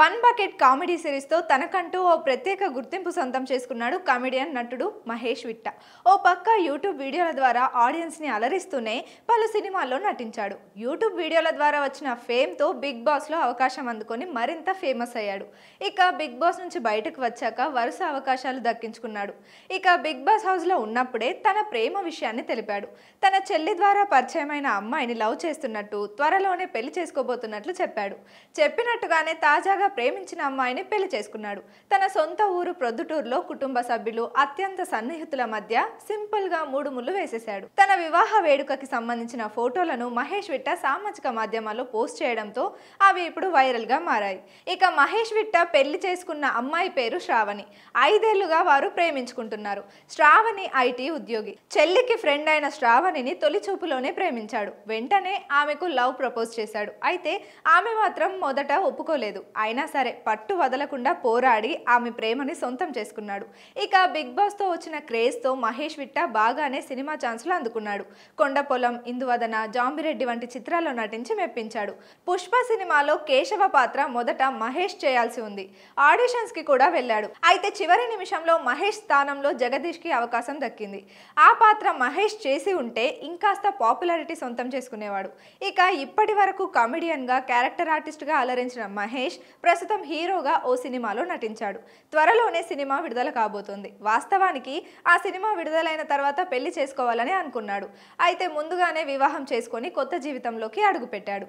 fun bucket comedy సిరీస్తో తనకంటూ ఓ ప్రత్యేక గుర్తింపు సొంతం చేసుకున్నాడు కామెడియన్ నటుడు మహేష్ విట్ట ఓ పక్క యూట్యూబ్ వీడియోల ద్వారా ఆడియన్స్ని అలరిస్తూనే పలు సినిమాల్లో నటించాడు యూట్యూబ్ వీడియోల ద్వారా వచ్చిన ఫేమ్తో బిగ్ బాస్లో అవకాశం అందుకొని మరింత ఫేమస్ అయ్యాడు ఇక బిగ్ బాస్ నుంచి బయటకు వచ్చాక వరుస అవకాశాలు దక్కించుకున్నాడు ఇక బిగ్ బాస్ హౌస్లో ఉన్నప్పుడే తన ప్రేమ విషయాన్ని తెలిపాడు తన చెల్లి ద్వారా పరిచయమైన అమ్మాయిని లవ్ చేస్తున్నట్టు త్వరలోనే పెళ్లి చేసుకోబోతున్నట్లు చెప్పాడు చెప్పినట్టుగానే తాజాగా ప్రేమించిన అమ్మాయిని పెళ్లి చేసుకున్నాడు తన సొంత ఊరు ప్రొద్దుటూరులో కుటుంబ సభ్యులు అత్యంత సన్నిహితుల మధ్య గా మూడు ముళ్ళు వేసేశాడు తన వివాహ వేడుకకి సంబంధించిన ఫోటోలను మహేష్ విట్ట సామాజిక మాధ్యమాల్లో పోస్ట్ చేయడంతో అవి ఇప్పుడు వైరల్ గా మారాయి ఇక మహేష్ విట్ట పెళ్లి చేసుకున్న అమ్మాయి పేరు శ్రావణి ఐదేళ్లుగా వారు ప్రేమించుకుంటున్నారు శ్రావణి ఐటీ ఉద్యోగి చెల్లికి ఫ్రెండ్ అయిన శ్రావణిని తొలిచూపులోనే ప్రేమించాడు వెంటనే ఆమెకు లవ్ ప్రపోజ్ చేశాడు అయితే ఆమె మాత్రం మొదట ఒప్పుకోలేదు ఆయన అయినా సరే పట్టు వదలకుండా పోరాడి ఆమె ప్రేమని సొంతం చేసుకున్నాడు ఇక బిగ్ బాస్తో వచ్చిన క్రేజ్తో మహేష్ విట్ట బాగానే సినిమా ఛాన్సులు అందుకున్నాడు కొండపొలం ఇందువదన జాంబిరెడ్డి వంటి చిత్రాల్లో నటించి మెప్పించాడు పుష్ప సినిమాలో కేశవ పాత్ర మొదట మహేష్ చేయాల్సి ఉంది ఆడిషన్స్ కి కూడా వెళ్ళాడు అయితే చివరి నిమిషంలో మహేష్ స్థానంలో జగదీష్ కి అవకాశం దక్కింది ఆ పాత్ర మహేష్ చేసి ఉంటే ఇంకాస్త పాపులారిటీ సొంతం చేసుకునేవాడు ఇక ఇప్పటి వరకు గా క్యారెక్టర్ ఆర్టిస్ట్గా అలరించిన మహేష్ ప్రస్తుతం హీరోగా ఓ సినిమాలో నటించాడు త్వరలోనే సినిమా విడుదల కాబోతుంది వాస్తవానికి ఆ సినిమా విడుదలైన తర్వాత పెళ్లి చేసుకోవాలని అనుకున్నాడు అయితే ముందుగానే వివాహం చేసుకొని కొత్త జీవితంలోకి అడుగుపెట్టాడు